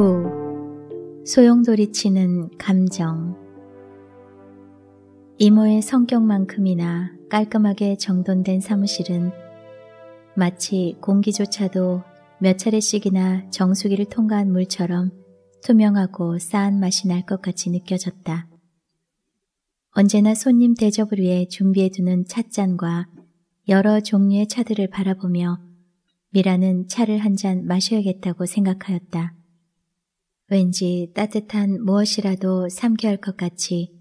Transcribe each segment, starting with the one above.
9. 소용돌이치는 감정 이모의 성격만큼이나 깔끔하게 정돈된 사무실은 마치 공기조차도 몇 차례씩이나 정수기를 통과한 물처럼 투명하고 싸한 맛이 날 것 같이 느껴졌다. 언제나 손님 대접을 위해 준비해두는 찻잔과 여러 종류의 차들을 바라보며 미라는 차를 한 잔 마셔야겠다고 생각하였다. 왠지 따뜻한 무엇이라도 삼켜할 야것 같이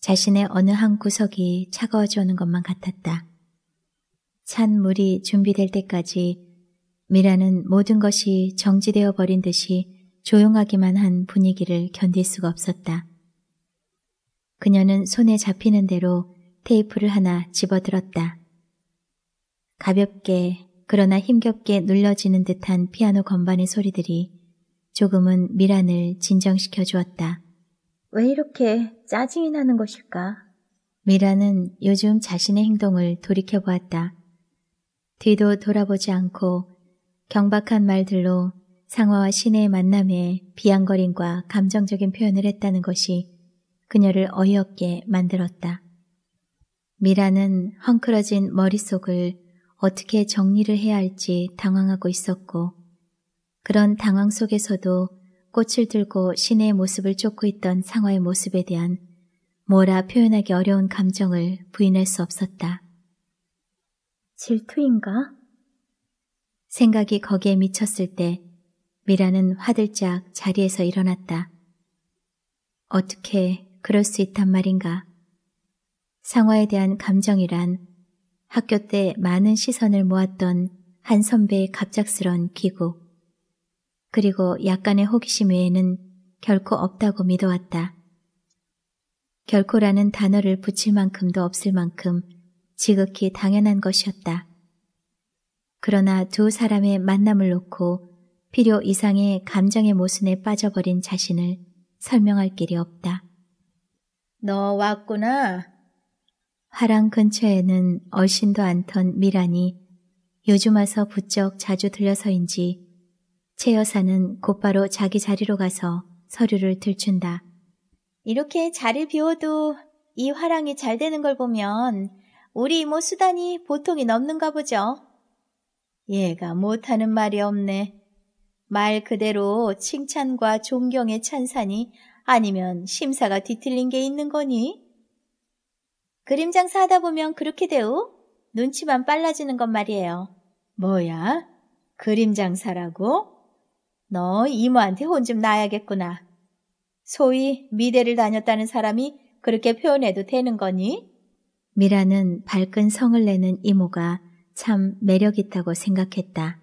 자신의 어느 한 구석이 차가워져오는 것만 같았다. 찬 물이 준비될 때까지 미라는 모든 것이 정지되어 버린 듯이 조용하기만 한 분위기를 견딜 수가 없었다. 그녀는 손에 잡히는 대로 테이프를 하나 집어들었다. 가볍게 그러나 힘겹게 눌러지는 듯한 피아노 건반의 소리들이 조금은 미란을 진정시켜 주었다. 왜 이렇게 짜증이 나는 것일까? 미란은 요즘 자신의 행동을 돌이켜 보았다. 뒤도 돌아보지 않고 경박한 말들로 상화와 신의 만남에 비양거림과 감정적인 표현을 했다는 것이 그녀를 어이없게 만들었다. 미라는 헝클어진 머릿속을 어떻게 정리를 해야 할지 당황하고 있었고 그런 당황 속에서도 꽃을 들고 신의 모습을 쫓고 있던 상화의 모습에 대한 뭐라 표현하기 어려운 감정을 부인할 수 없었다. 질투인가? 생각이 거기에 미쳤을 때 미라는 화들짝 자리에서 일어났다. 어떻게 그럴 수 있단 말인가? 상화에 대한 감정이란 학교 때 많은 시선을 모았던 한 선배의 갑작스런 기구, 그리고 약간의 호기심 외에는 결코 없다고 믿어왔다. 결코라는 단어를 붙일 만큼도 없을 만큼 지극히 당연한 것이었다. 그러나 두 사람의 만남을 놓고 필요 이상의 감정의 모순에 빠져버린 자신을 설명할 길이 없다. 너 왔구나. 화랑 근처에는 얼씬도 않던 미란이 요즘 와서 부쩍 자주 들려서인지 최 여사는 곧바로 자기 자리로 가서 서류를 들춘다. 이렇게 자리 비워도 이 화랑이 잘 되는 걸 보면 우리 이모 뭐 수단이 보통이 넘는가 보죠. 얘가 못하는 말이 없네. 말 그대로 칭찬과 존경의 찬산이 아니면 심사가 뒤틀린 게 있는 거니? 그림 장사하다 보면 그렇게 되우? 눈치만 빨라지는 건 말이에요. 뭐야? 그림 장사라고? 너 이모한테 혼 좀 나야겠구나. 소위 미대를 다녔다는 사람이 그렇게 표현해도 되는 거니? 미라는 밝은 성을 내는 이모가 참 매력있다고 생각했다.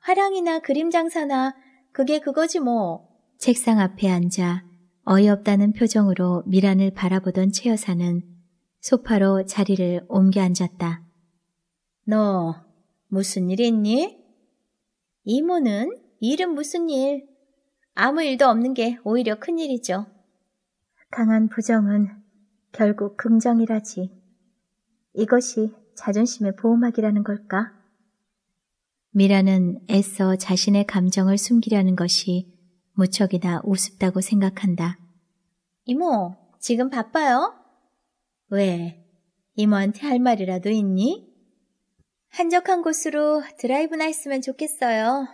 화랑이나 그림 장사나 그게 그거지 뭐. 책상 앞에 앉아 어이없다는 표정으로 미란을 바라보던 최 여사는 소파로 자리를 옮겨 앉았다. 너 무슨 일 있니? 이모는 일은 무슨 일? 아무 일도 없는 게 오히려 큰일이죠. 강한 부정은 결국 긍정이라지. 이것이 자존심의 보호막이라는 걸까? 미라는 애써 자신의 감정을 숨기려는 것이 무척이나 우습다고 생각한다. 이모, 지금 바빠요? 왜? 이모한테 할 말이라도 있니? 한적한 곳으로 드라이브나 했으면 좋겠어요.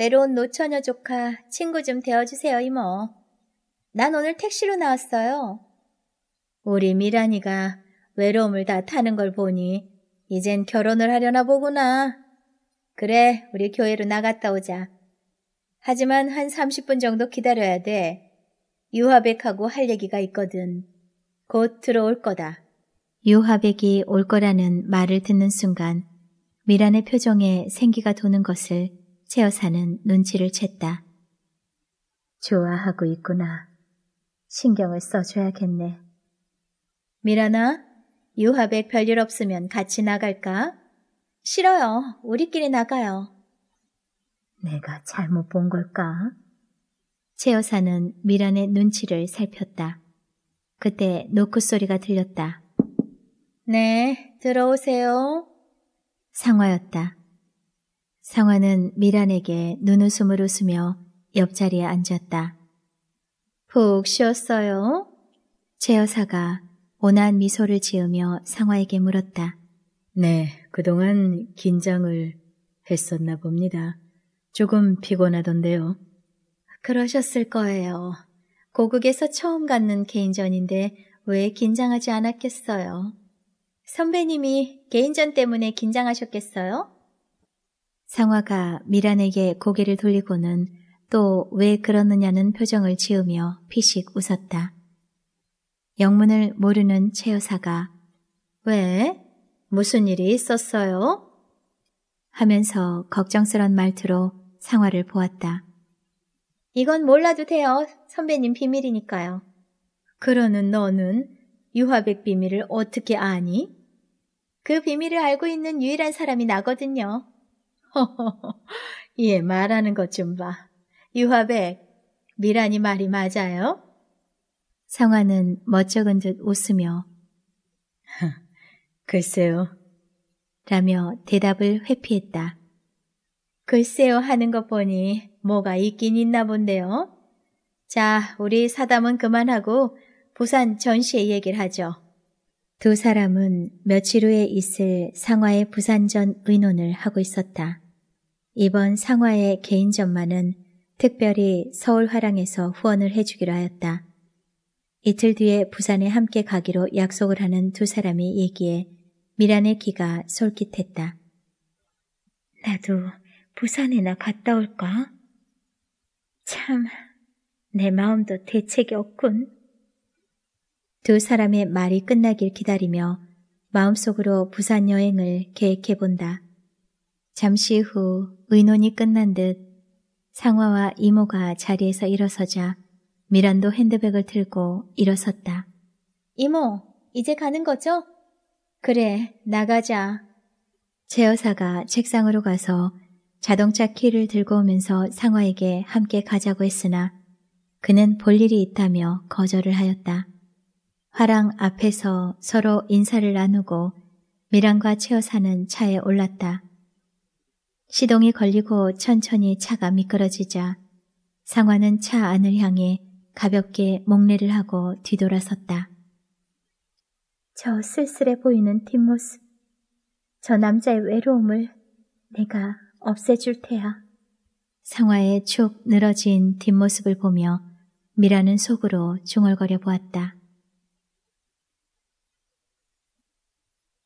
외로운 노처녀 조카 친구 좀 되어주세요, 이모. 난 오늘 택시로 나왔어요. 우리 미란이가 외로움을 다 타는 걸 보니 이젠 결혼을 하려나 보구나. 그래, 우리 교회로 나갔다 오자. 하지만 한 30분 정도 기다려야 돼. 유화백하고 할 얘기가 있거든. 곧 들어올 거다. 유화백이 올 거라는 말을 듣는 순간 미란의 표정에 생기가 도는 것을 채 여사는 눈치를 챘다. 좋아하고 있구나. 신경을 써줘야겠네. 미라나, 유합에 별일 없으면 같이 나갈까? 싫어요. 우리끼리 나가요. 내가 잘못 본 걸까? 채 여사는 미란의 눈치를 살폈다. 그때 노크 소리가 들렸다. 네, 들어오세요. 상화였다. 상화는 미란에게 눈웃음을 웃으며 옆자리에 앉았다. 푹 쉬었어요? 제 여사가 온한 화 미소를 지으며 상화에게 물었다. 네, 그동안 긴장을 했었나 봅니다. 조금 피곤하던데요. 그러셨을 거예요. 고국에서 처음 갖는 개인전인데 왜 긴장하지 않았겠어요? 선배님이 개인전 때문에 긴장하셨겠어요? 상화가 미란에게 고개를 돌리고는 또 왜 그러느냐는 표정을 지으며 피식 웃었다. 영문을 모르는 최 여사가 왜? 무슨 일이 있었어요? 하면서 걱정스런 말투로 상화를 보았다. 이건 몰라도 돼요. 선배님 비밀이니까요. 그러는 너는 유화백 비밀을 어떻게 아니? 그 비밀을 알고 있는 유일한 사람이 나거든요. 예, 말하는 것 좀 봐. 유화백, 미란이 말이 맞아요? 상화는 멋쩍은 듯 웃으며 글쎄요. 라며 대답을 회피했다. 글쎄요 하는 것 보니 뭐가 있긴 있나 본데요. 자, 우리 사담은 그만하고 부산 전시회 얘기를 하죠. 두 사람은 며칠 후에 있을 상화의 부산전 의논을 하고 있었다. 이번 상화의 개인 전만은 특별히 서울 화랑에서 후원을 해주기로 하였다. 이틀 뒤에 부산에 함께 가기로 약속을 하는 두 사람이 얘기해 미란의 귀가 솔깃했다. 나도 부산에나 갔다 올까? 참, 내 마음도 대책이 없군. 두 사람의 말이 끝나길 기다리며 마음속으로 부산 여행을 계획해본다. 잠시 후 의논이 끝난 듯 상화와 이모가 자리에서 일어서자 미란도 핸드백을 들고 일어섰다. 이모, 이제 가는 거죠? 그래, 나가자. 제 여사가 책상으로 가서 자동차 키를 들고 오면서 상화에게 함께 가자고 했으나 그는 볼 일이 있다며 거절을 하였다. 화랑 앞에서 서로 인사를 나누고 미란과 채여사는 차에 올랐다. 시동이 걸리고 천천히 차가 미끄러지자 상화는 차 안을 향해 가볍게 목례를 하고 뒤돌아섰다. 저 쓸쓸해 보이는 뒷모습, 저 남자의 외로움을 내가 없애줄 테야. 상화의 축 늘어진 뒷모습을 보며 미라는 속으로 중얼거려 보았다.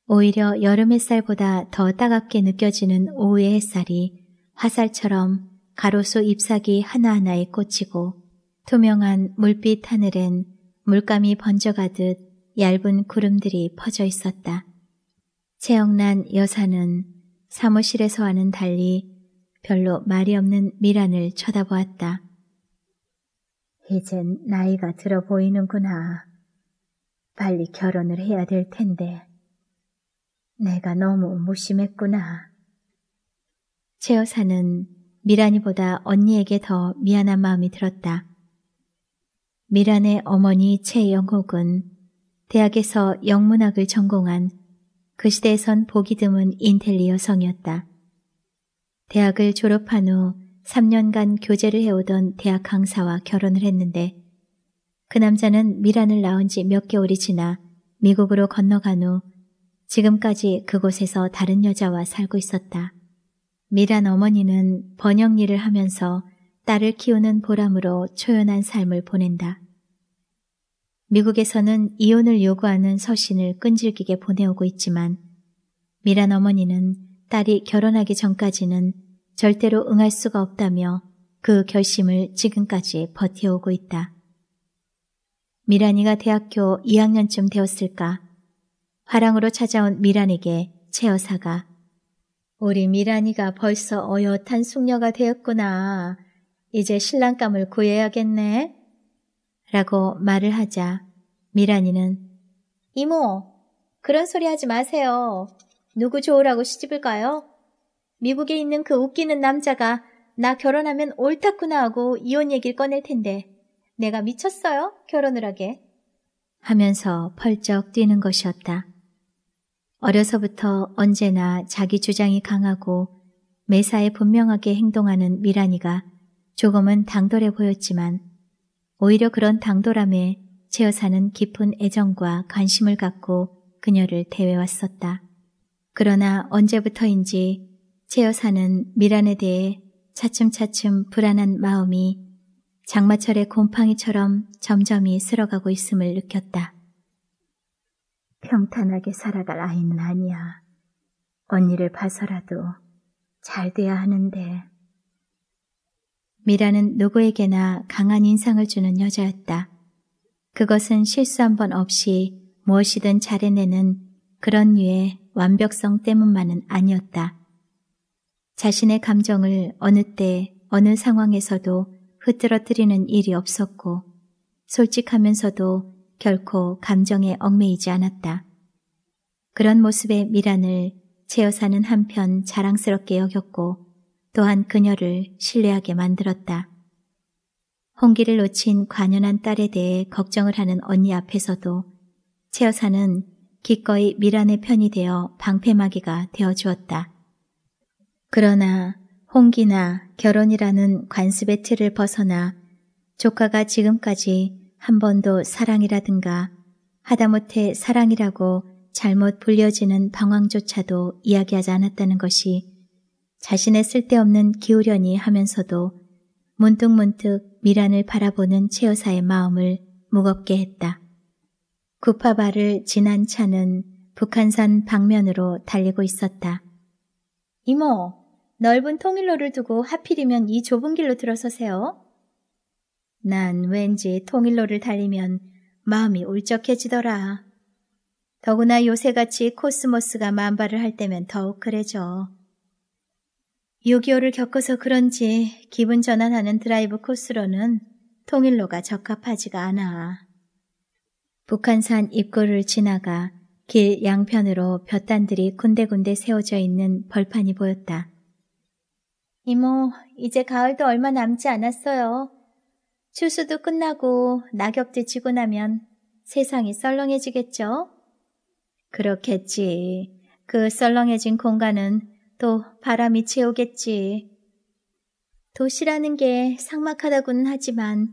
오히려 여름 햇살보다 더 따갑게 느껴지는 오후의 햇살이 화살처럼 가로수 잎사귀 하나하나에 꽂히고 투명한 물빛 하늘엔 물감이 번져가듯 얇은 구름들이 퍼져 있었다. 채영난 여사는 사무실에서와는 달리 별로 말이 없는 미란을 쳐다보았다. 이젠 나이가 들어 보이는구나. 빨리 결혼을 해야 될 텐데. 내가 너무 무심했구나. 최 여사는 미란이보다 언니에게 더 미안한 마음이 들었다. 미란의 어머니 최영옥은 대학에서 영문학을 전공한 그 시대에선 보기 드문 인텔리 어성이었다 대학을 졸업한 후 3년간 교제를 해오던 대학 강사와 결혼을 했는데 그 남자는 미란을 낳은 지 몇 개월이 지나 미국으로 건너간 후 지금까지 그곳에서 다른 여자와 살고 있었다. 미란 어머니는 번역 일을 하면서 딸을 키우는 보람으로 초연한 삶을 보낸다. 미국에서는 이혼을 요구하는 서신을 끈질기게 보내오고 있지만 미란 어머니는 딸이 결혼하기 전까지는 절대로 응할 수가 없다며 그 결심을 지금까지 버텨오고 있다. 미란이가 대학교 2학년쯤 되었을까 화랑으로 찾아온 미란에게 최 여사가 우리 미란이가 벌써 어엿한 숙녀가 되었구나. 이제 신랑감을 구해야겠네. 라고 말을 하자 미란이는 이모, 그런 소리 하지 마세요. 누구 좋으라고 시집을 까요 미국에 있는 그 웃기는 남자가 나 결혼하면 옳다구나 하고 이혼 얘기를 꺼낼 텐데 내가 미쳤어요? 결혼을 하게. 하면서 펄쩍 뛰는 것이었다. 어려서부터 언제나 자기 주장이 강하고 매사에 분명하게 행동하는 미란이가 조금은 당돌해 보였지만 오히려 그런 당돌함에 채어사는 깊은 애정과 관심을 갖고 그녀를 대외왔었다. 그러나 언제부터인지 채여사는 미란에 대해 차츰차츰 불안한 마음이 장마철의 곰팡이처럼 점점이 쓸어가고 있음을 느꼈다. 평탄하게 살아갈 아이는 아니야. 언니를 봐서라도 잘 돼야 하는데. 미라는 누구에게나 강한 인상을 주는 여자였다. 그것은 실수 한 번 없이 무엇이든 잘해내는 그런 류의 완벽성 때문만은 아니었다. 자신의 감정을 어느 때, 어느 상황에서도 흐트러뜨리는 일이 없었고, 솔직하면서도 결코 감정에 얽매이지 않았다. 그런 모습의 미란을 채여사는 한편 자랑스럽게 여겼고 또한 그녀를 신뢰하게 만들었다. 홍기를 놓친 관연한 딸에 대해 걱정을 하는 언니 앞에서도 채여사는 기꺼이 미란의 편이 되어 방패마이가 되어주었다. 그러나 홍기나 결혼이라는 관습의 틀을 벗어나 조카가 지금까지 한 번도 사랑이라든가 하다못해 사랑이라고 잘못 불려지는 방황조차도 이야기하지 않았다는 것이 자신의 쓸데없는 기우려니 하면서도 문득문득 미란을 바라보는 최여사의 마음을 무겁게 했다. 구파발을 지난 차는 북한산 방면으로 달리고 있었다. 이모, 넓은 통일로를 두고 하필이면 이 좁은 길로 들어서세요. 난 왠지 통일로를 달리면 마음이 울적해지더라. 더구나 요새같이 코스모스가 만발을 할 때면 더욱 그래져. 6.25를 겪어서 그런지 기분 전환하는 드라이브 코스로는 통일로가 적합하지가 않아. 북한산 입구를 지나가 길 양편으로 볕단들이 군데군데 세워져 있는 벌판이 보였다. 이모, 이제 가을도 얼마 남지 않았어요. 추수도 끝나고 낙엽도 지고 나면 세상이 썰렁해지겠죠? 그렇겠지. 그 썰렁해진 공간은 또 바람이 채우겠지. 도시라는 게 삭막하다고는 하지만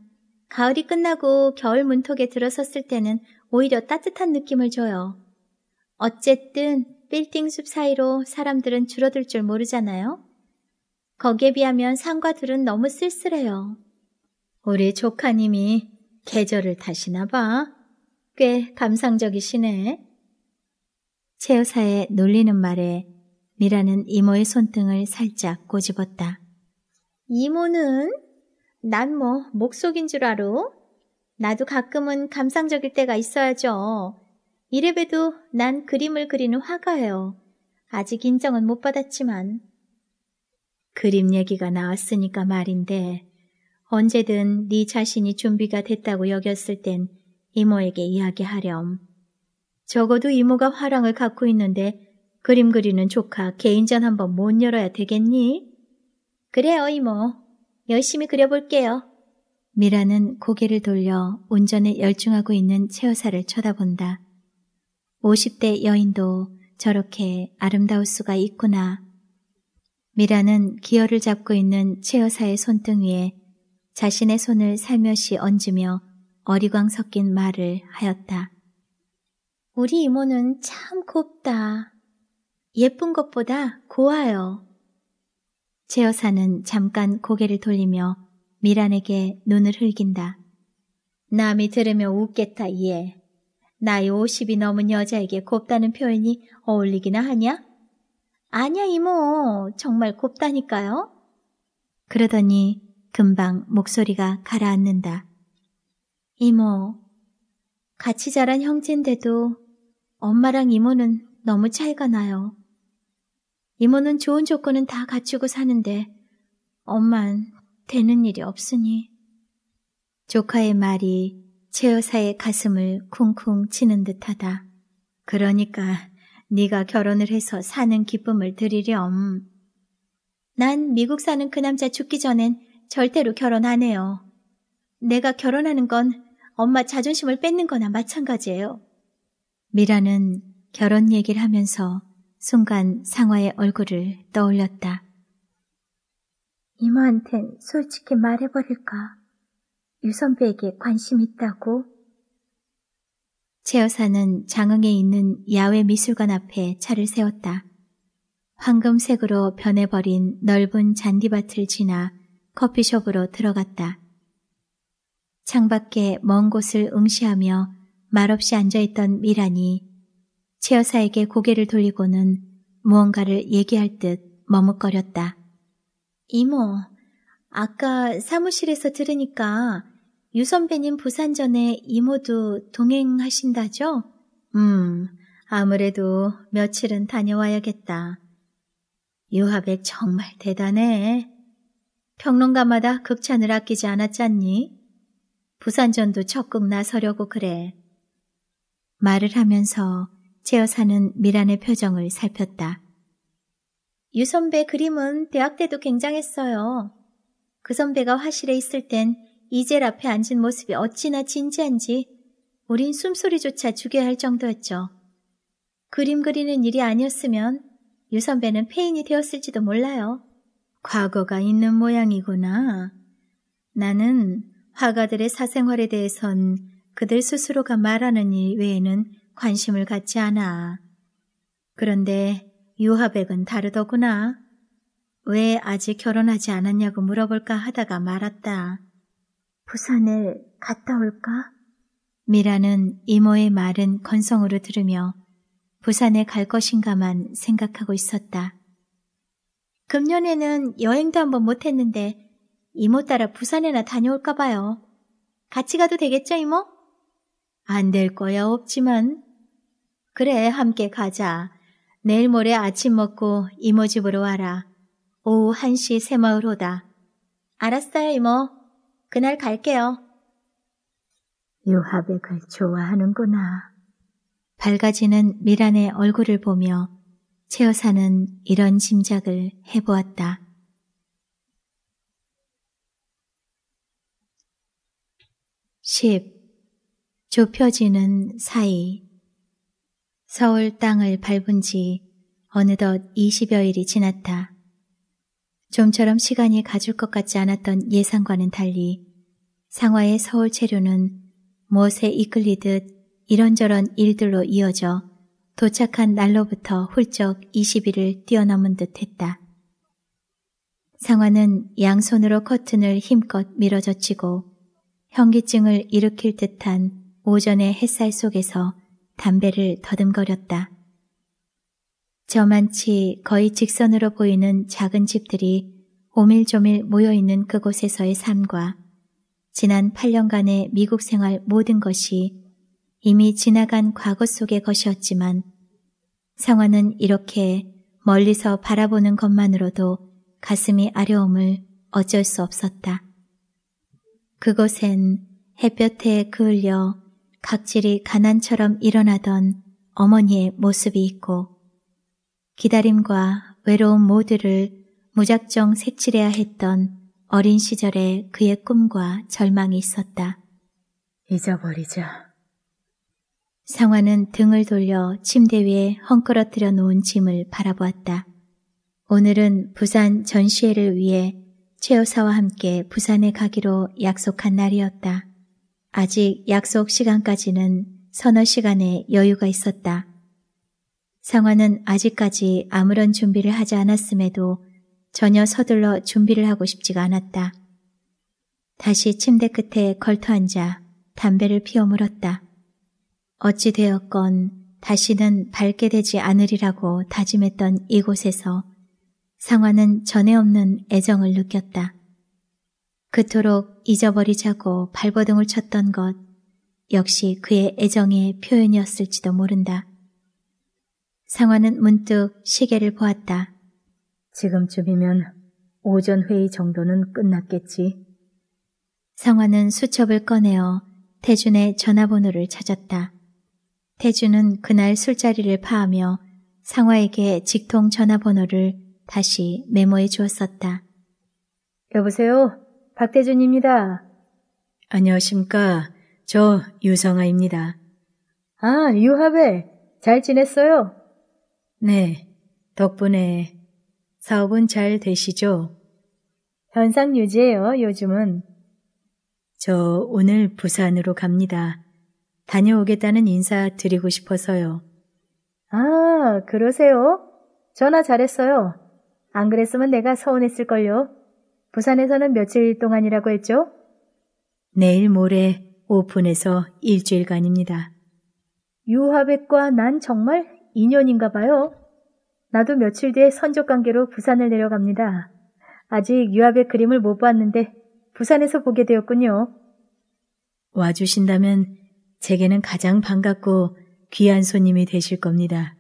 가을이 끝나고 겨울 문턱에 들어섰을 때는 오히려 따뜻한 느낌을 줘요. 어쨌든 빌딩 숲 사이로 사람들은 줄어들 줄 모르잖아요. 거기에 비하면 산과 들은 너무 쓸쓸해요. 우리 조카님이 계절을 타시나 봐. 꽤 감상적이시네. 채우사의 놀리는 말에 미라는 이모의 손등을 살짝 꼬집었다. 이모는? 난 뭐 목속인 줄 알아? 나도 가끔은 감상적일 때가 있어야죠. 이래봬도 난 그림을 그리는 화가예요. 아직 인정은 못 받았지만. 그림 얘기가 나왔으니까 말인데 언제든 네 자신이 준비가 됐다고 여겼을 땐 이모에게 이야기하렴. 적어도 이모가 화랑을 갖고 있는데 그림 그리는 조카 개인전 한번 못 열어야 되겠니? 그래요, 이모. 열심히 그려볼게요. 미라는 고개를 돌려 운전에 열중하고 있는 최여사를 쳐다본다. 50대 여인도 저렇게 아름다울 수가 있구나. 미라는 기어를 잡고 있는 최여사의 손등 위에 자신의 손을 살며시 얹으며 어리광 섞인 말을 하였다. 우리 이모는 참 곱다. 예쁜 것보다 고와요. 제 여사는 잠깐 고개를 돌리며 미란에게 눈을 흘긴다. 남이 들으며 웃겠다, 얘. 나이 50이 넘은 여자에게 곱다는 표현이 어울리기나 하냐? 아냐, 이모. 정말 곱다니까요? 그러더니 금방 목소리가 가라앉는다. 이모, 같이 자란 형제인데도 엄마랑 이모는 너무 차이가 나요. 이모는 좋은 조건은 다 갖추고 사는데 엄만 되는 일이 없으니. 조카의 말이 최 여사의 가슴을 쿵쿵 치는 듯하다. 그러니까 네가 결혼을 해서 사는 기쁨을 드리렴. 난 미국 사는 그 남자 죽기 전엔 절대로 결혼 안 해요. 내가 결혼하는 건 엄마 자존심을 뺏는 거나 마찬가지예요. 미라는 결혼 얘기를 하면서 순간 상화의 얼굴을 떠올렸다. 이모한텐 솔직히 말해버릴까? 유선배에게 관심 있다고? 최 여사는 장흥에 있는 야외 미술관 앞에 차를 세웠다. 황금색으로 변해버린 넓은 잔디밭을 지나 커피숍으로 들어갔다. 창밖에 먼 곳을 응시하며 말없이 앉아있던 미란이 최여사에게 고개를 돌리고는 무언가를 얘기할 듯 머뭇거렸다. 이모, 아까 사무실에서 들으니까 유 선배님 부산전에 이모도 동행하신다죠? 음, 아무래도 며칠은 다녀와야겠다. 유하백 정말 대단해. 평론가마다 극찬을 아끼지 않았잖니? 부산전도 적극 나서려고 그래. 말을 하면서 제 여사는 미란의 표정을 살폈다. 유 선배 그림은 대학 때도 굉장했어요. 그 선배가 화실에 있을 땐 이젤 앞에 앉은 모습이 어찌나 진지한지 우린 숨소리조차 죽여야 할 정도였죠. 그림 그리는 일이 아니었으면 유 선배는 폐인이 되었을지도 몰라요. 과거가 있는 모양이구나. 나는 화가들의 사생활에 대해선 그들 스스로가 말하는 일 외에는 관심을 갖지 않아. 그런데 유화백은 다르더구나. 왜 아직 결혼하지 않았냐고 물어볼까 하다가 말았다. 부산에 갔다 올까? 미라는 이모의 말은 건성으로 들으며 부산에 갈 것인가만 생각하고 있었다. 금년에는 여행도 한번 못했는데 이모 따라 부산에나 다녀올까 봐요. 같이 가도 되겠죠, 이모? 안 될 거야, 없지만. 그래, 함께 가자. 내일 모레 아침 먹고 이모 집으로 와라. 오후 1시 새마을 호다. 알았어요, 이모. 그날 갈게요. 요하백을 좋아하는구나. 밝아지는 미란의 얼굴을 보며 최 여사는 이런 짐작을 해보았다. 10. 좁혀지는 사이 서울 땅을 밟은 지 어느덧 20여 일이 지났다. 좀처럼 시간이 가줄 것 같지 않았던 예상과는 달리 상화의 서울 체류는 무엇에 이끌리듯 이런저런 일들로 이어져 도착한 날로부터 훌쩍 20일을 뛰어넘은 듯 했다. 상화는 양손으로 커튼을 힘껏 밀어젖히고 현기증을 일으킬 듯한 오전의 햇살 속에서 담배를 더듬거렸다. 저만치 거의 직선으로 보이는 작은 집들이 오밀조밀 모여있는 그곳에서의 삶과 지난 8년간의 미국 생활 모든 것이 이미 지나간 과거 속의 것이었지만 상화는 이렇게 멀리서 바라보는 것만으로도 가슴이 아려움을 어쩔 수 없었다. 그곳엔 햇볕에 그을려 각질이 가난처럼 일어나던 어머니의 모습이 있고 기다림과 외로움 모두를 무작정 색칠해야 했던 어린 시절의 그의 꿈과 절망이 있었다. 잊어버리자. 상화는 등을 돌려 침대 위에 헝클어뜨려 놓은 짐을 바라보았다. 오늘은 부산 전시회를 위해 최여사와 함께 부산에 가기로 약속한 날이었다. 아직 약속 시간까지는 서너 시간의 여유가 있었다. 상화는 아직까지 아무런 준비를 하지 않았음에도 전혀 서둘러 준비를 하고 싶지가 않았다. 다시 침대 끝에 걸터앉아 담배를 피워 물었다. 어찌되었건 다시는 밝게 되지 않으리라고 다짐했던 이곳에서 상화는 전에 없는 애정을 느꼈다. 그토록 잊어버리자고 발버둥을 쳤던 것 역시 그의 애정의 표현이었을지도 모른다. 상화는 문득 시계를 보았다. 지금쯤이면 오전 회의 정도는 끝났겠지. 상화는 수첩을 꺼내어 태준의 전화번호를 찾았다. 태주는 그날 술자리를 파하며 상화에게 직통 전화번호를 다시 메모해 주었었다. 여보세요? 박태준입니다. 안녕하십니까. 저 유성아입니다. 아, 유하배. 잘 지냈어요? 네. 덕분에 사업은 잘 되시죠? 현상 유지예요, 요즘은. 저 오늘 부산으로 갑니다. 다녀오겠다는 인사 드리고 싶어서요. 아, 그러세요? 전화 잘했어요. 안 그랬으면 내가 서운했을걸요. 부산에서는 며칠 동안이라고 했죠? 내일 모레 오픈해서 일주일간입니다. 유화백과 난 정말 인연인가 봐요. 나도 며칠 뒤에 선적 관계로 부산을 내려갑니다. 아직 유화백 그림을 못 봤는데 부산에서 보게 되었군요. 와주신다면 제게는 가장 반갑고 귀한 손님이 되실 겁니다.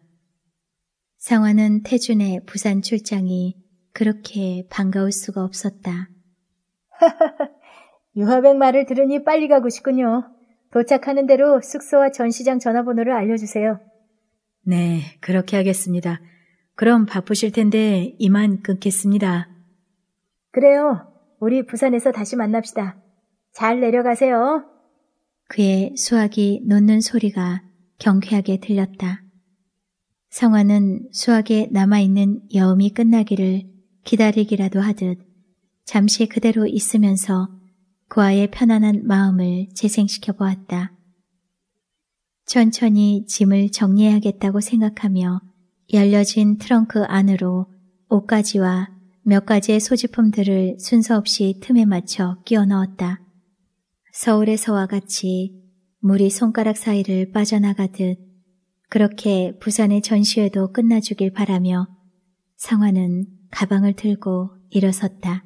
상화는 태준의 부산 출장이 그렇게 반가울 수가 없었다. 유화백 말을 들으니 빨리 가고 싶군요. 도착하는 대로 숙소와 전시장 전화번호를 알려주세요. 네, 그렇게 하겠습니다. 그럼 바쁘실 텐데 이만 끊겠습니다. 그래요. 우리 부산에서 다시 만납시다. 잘 내려가세요. 그의 수학이 놓는 소리가 경쾌하게 들렸다. 성화는 수학에 남아있는 여음이 끝나기를 기다리기라도 하듯 잠시 그대로 있으면서 그와의 편안한 마음을 재생시켜 보았다. 천천히 짐을 정리해야겠다고 생각하며 열려진 트렁크 안으로 옷가지와 몇 가지의 소지품들을 순서 없이 틈에 맞춰 끼워 넣었다. 서울에 서와 같이 물이 손가락 사이를 빠져나가듯 그렇게 부산의 전시회도 끝나주길 바라며 성화는 가방을 들고 일어섰다.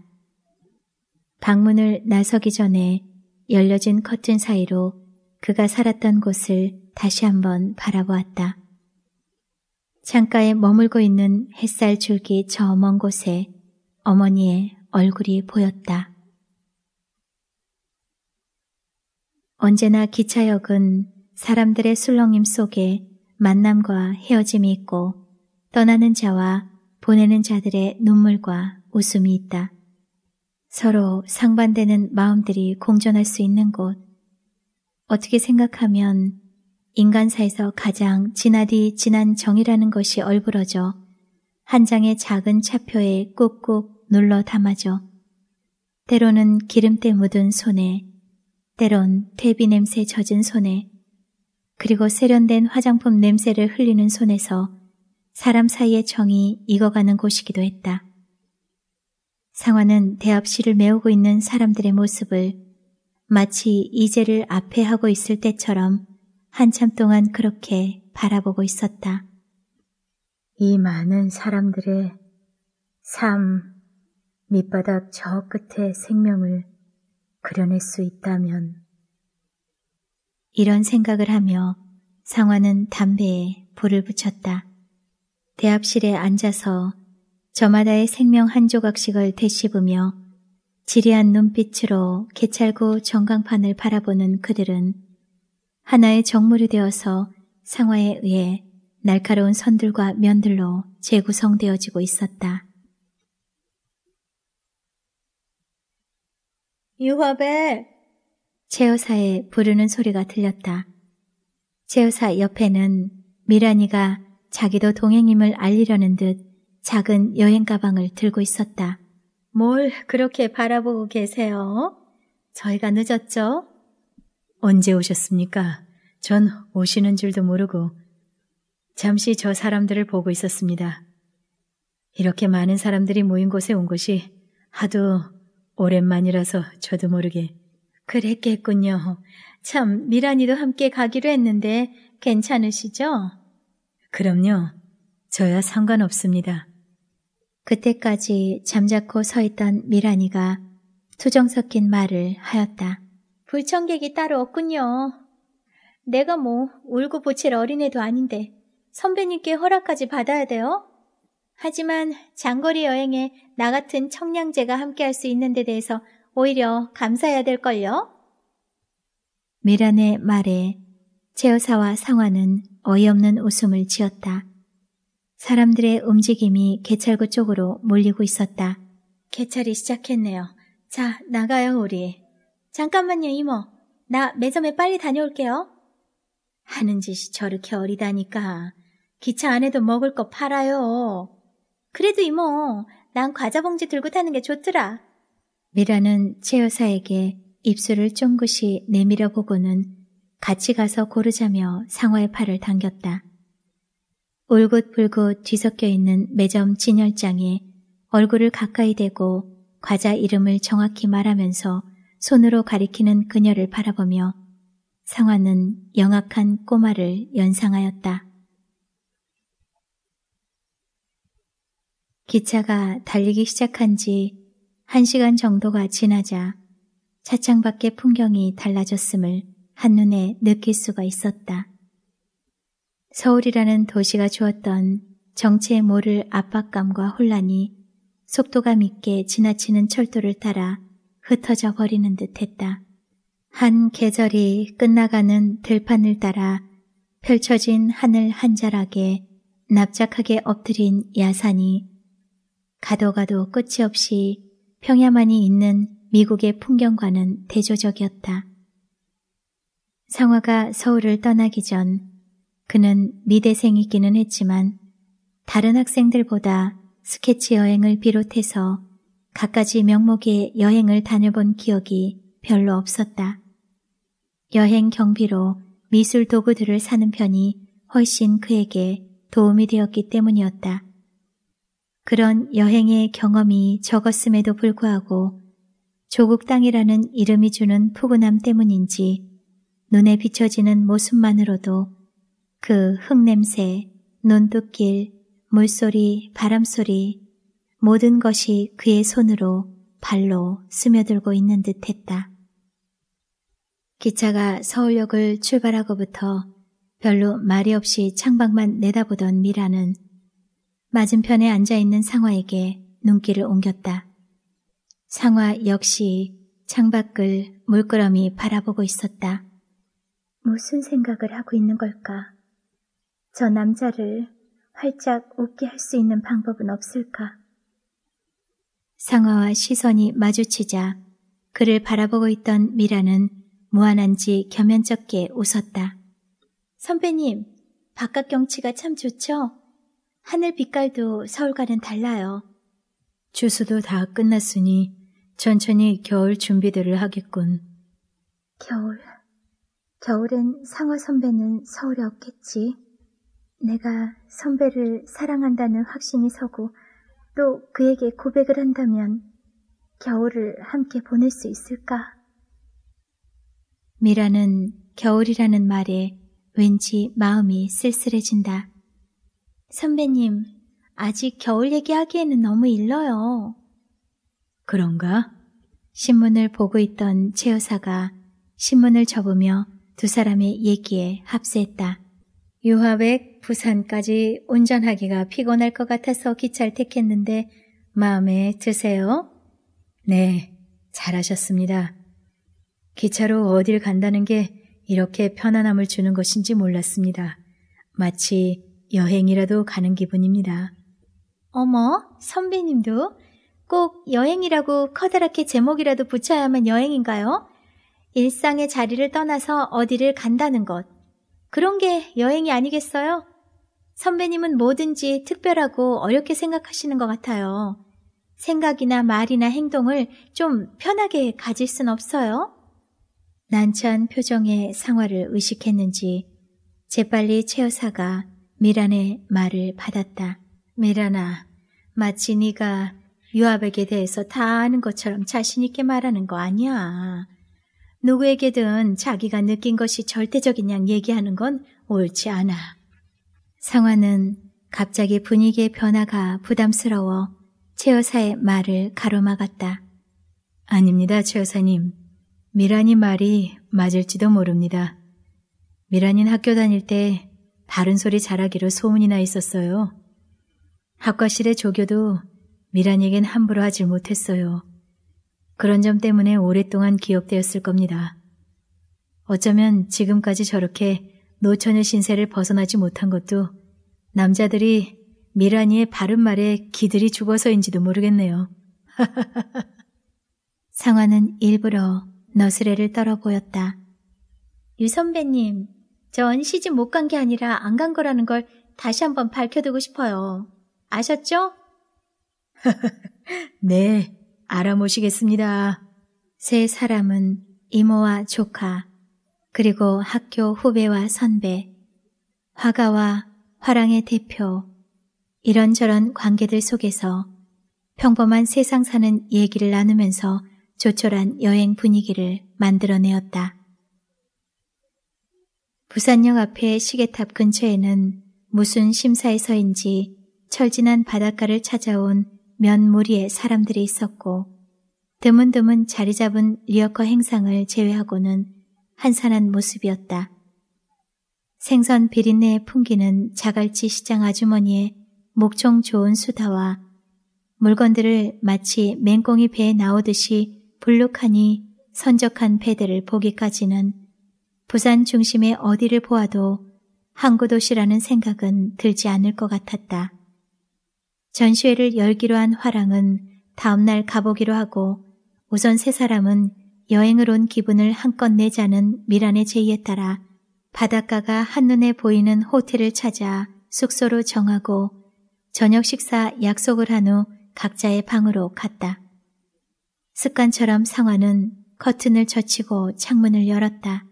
방문을 나서기 전에 열려진 커튼 사이로 그가 살았던 곳을 다시 한번 바라보았다. 창가에 머물고 있는 햇살 줄기 저 먼 곳에 어머니의 얼굴이 보였다. 언제나 기차역은 사람들의 술렁임 속에 만남과 헤어짐이 있고 떠나는 자와 보내는 자들의 눈물과 웃음이 있다. 서로 상반되는 마음들이 공존할 수 있는 곳. 어떻게 생각하면 인간사에서 가장 진하디 진한 정이라는 것이 얼부러져 한 장의 작은 차표에 꾹꾹 눌러 담아져 때로는 기름때 묻은 손에 때론 퇴비 냄새 젖은 손에 그리고 세련된 화장품 냄새를 흘리는 손에서 사람 사이의 정이 익어가는 곳이기도 했다. 상화는 대합실을 메우고 있는 사람들의 모습을 마치 이제를 앞에 하고 있을 때처럼 한참 동안 그렇게 바라보고 있었다. 이 많은 사람들의 삶, 밑바닥 저끝의 생명을 그려낼 수 있다면 이런 생각을 하며 상화는 담배에 불을 붙였다. 대합실에 앉아서 저마다의 생명 한 조각씩을 되씹으며 지리한 눈빛으로 개찰구 전광판을 바라보는 그들은 하나의 정물이 되어서 상화에 의해 날카로운 선들과 면들로 재구성되어지고 있었다. 유화벨! 제어사의 부르는 소리가 들렸다. 제어사 옆에는 미란이가 자기도 동행임을 알리려는 듯 작은 여행 가방을 들고 있었다. 뭘 그렇게 바라보고 계세요? 저희가 늦었죠? 언제 오셨습니까? 전 오시는 줄도 모르고 잠시 저 사람들을 보고 있었습니다. 이렇게 많은 사람들이 모인 곳에 온 것이 하도 오랜만이라서 저도 모르게 그랬겠군요. 참 미란이도 함께 가기로 했는데 괜찮으시죠? 그럼요. 저야 상관없습니다. 그때까지 잠자코 서 있던 미란이가 투정 섞인 말을 하였다. 불청객이 따로 없군요. 내가 뭐 울고 보칠 어린애도 아닌데 선배님께 허락까지 받아야 돼요? 하지만 장거리 여행에 나 같은 청량제가 함께할 수 있는 데 대해서 오히려 감사해야 될걸요? 미란의 말에 제어사와 상화는 어이없는 웃음을 지었다. 사람들의 움직임이 개찰구 쪽으로 몰리고 있었다. 개찰이 시작했네요. 자, 나가요, 우리. 잠깐만요, 이모. 나 매점에 빨리 다녀올게요. 하는 짓이 저렇게 어리다니까. 기차 안에도 먹을 거 팔아요. 그래도 이모, 난 과자 봉지 들고 타는 게 좋더라. 미라는 최 여사에게 입술을 쫑긋이 내밀어 보고는 같이 가서 고르자며 상어의 팔을 당겼다. 울긋불긋 뒤섞여 있는 매점 진열장에 얼굴을 가까이 대고 과자 이름을 정확히 말하면서 손으로 가리키는 그녀를 바라보며 상화는 영악한 꼬마를 연상하였다. 기차가 달리기 시작한 지 한시간 정도가 지나자 차창 밖의 풍경이 달라졌음을 한눈에 느낄 수가 있었다. 서울이라는 도시가 주었던 정체 모를 압박감과 혼란이 속도감 있게 지나치는 철도를 따라 흩어져 버리는 듯 했다. 한 계절이 끝나가는 들판을 따라 펼쳐진 하늘 한자락에 납작하게 엎드린 야산이 가도 가도 끝이 없이 평야만이 있는 미국의 풍경과는 대조적이었다. 상화가 서울을 떠나기 전 그는 미대생이기는 했지만 다른 학생들보다 스케치 여행을 비롯해서 갖가지 명목의 여행을 다녀본 기억이 별로 없었다. 여행 경비로 미술 도구들을 사는 편이 훨씬 그에게 도움이 되었기 때문이었다. 그런 여행의 경험이 적었음에도 불구하고 조국 땅이라는 이름이 주는 푸근함 때문인지 눈에 비춰지는 모습만으로도 그 흙냄새, 논두길, 물소리, 바람소리 모든 것이 그의 손으로 발로 스며들고 있는 듯 했다. 기차가 서울역을 출발하고부터 별로 말이 없이 창밖만 내다보던 미라는 맞은편에 앉아있는 상화에게 눈길을 옮겼다. 상화 역시 창밖을 물끄러미 바라보고 있었다. 무슨 생각을 하고 있는 걸까? 저 남자를 활짝 웃게 할 수 있는 방법은 없을까? 상화와 시선이 마주치자 그를 바라보고 있던 미라는 무한한지 겸연쩍게 웃었다. 선배님, 바깥 경치가 참 좋죠? 하늘 빛깔도 서울과는 달라요. 주수도 다 끝났으니 천천히 겨울 준비들을 하겠군. 겨울. 겨울엔 상어 선배는 서울에 없겠지. 내가 선배를 사랑한다는 확신이 서고 또 그에게 고백을 한다면 겨울을 함께 보낼 수 있을까? 미라는 겨울이라는 말에 왠지 마음이 쓸쓸해진다. 선배님, 아직 겨울 얘기하기에는 너무 일러요. 그런가? 신문을 보고 있던 최 여사가 신문을 접으며 두 사람의 얘기에 합세했다. 유화백 부산까지 운전하기가 피곤할 것 같아서 기차를 택했는데 마음에 드세요? 네, 잘하셨습니다. 기차로 어딜 간다는 게 이렇게 편안함을 주는 것인지 몰랐습니다. 마치 여행이라도 가는 기분입니다. 어머, 선배님도 꼭 여행이라고 커다랗게 제목이라도 붙여야만 여행인가요? 일상의 자리를 떠나서 어디를 간다는 것. 그런 게 여행이 아니겠어요? 선배님은 뭐든지 특별하고 어렵게 생각하시는 것 같아요. 생각이나 말이나 행동을 좀 편하게 가질 순 없어요? 난처한 표정의 상화를 의식했는지 재빨리 최 여사가 미란의 말을 받았다. 미란아, 마치 네가 유압에게 대해서 다 아는 것처럼 자신 있게 말하는 거 아니야. 누구에게든 자기가 느낀 것이 절대적인 양 얘기하는 건 옳지 않아. 상화는 갑자기 분위기의 변화가 부담스러워 최 여사의 말을 가로막았다. 아닙니다, 최 여사님. 미란이 말이 맞을지도 모릅니다. 미란인 학교 다닐 때 바른 소리 잘하기로 소문이 나 있었어요. 학과실의 조교도 미란에겐 함부로 하질 못했어요. 그런 점 때문에 오랫동안 기억되었을 겁니다. 어쩌면 지금까지 저렇게 노처녀 신세를 벗어나지 못한 것도 남자들이 미란이의 바른 말에 기들이 죽어서인지도 모르겠네요. 상화는 일부러 너스레를 떨어 보였다. 유 선배님, 전 시집 못 간 게 아니라 안 간 거라는 걸 다시 한번 밝혀두고 싶어요. 아셨죠? 네, 알아보시겠습니다세 사람은 이모와 조카, 그리고 학교 후배와 선배, 화가와 화랑의 대표, 이런저런 관계들 속에서 평범한 세상 사는 얘기를 나누면서 조촐한 여행 분위기를 만들어내었다. 부산역 앞에 시계탑 근처에는 무슨 심사에서인지 철진한 바닷가를 찾아온 면 무리의 사람들이 있었고 드문드문 자리 잡은 리어커 행상을 제외하고는 한산한 모습이었다. 생선 비린내의 풍기는 자갈치 시장 아주머니의 목총 좋은 수다와 물건들을 마치 맹꽁이 배에 나오듯이 불룩하니 선적한 배들을 보기까지는 부산 중심의 어디를 보아도 항구도시라는 생각은 들지 않을 것 같았다. 전시회를 열기로 한 화랑은 다음날 가보기로 하고 우선 세 사람은 여행을 온 기분을 한껏 내자는 미란의 제의에 따라 바닷가가 한눈에 보이는 호텔을 찾아 숙소로 정하고 저녁 식사 약속을 한 후 각자의 방으로 갔다. 습관처럼 상화는 커튼을 젖히고 창문을 열었다.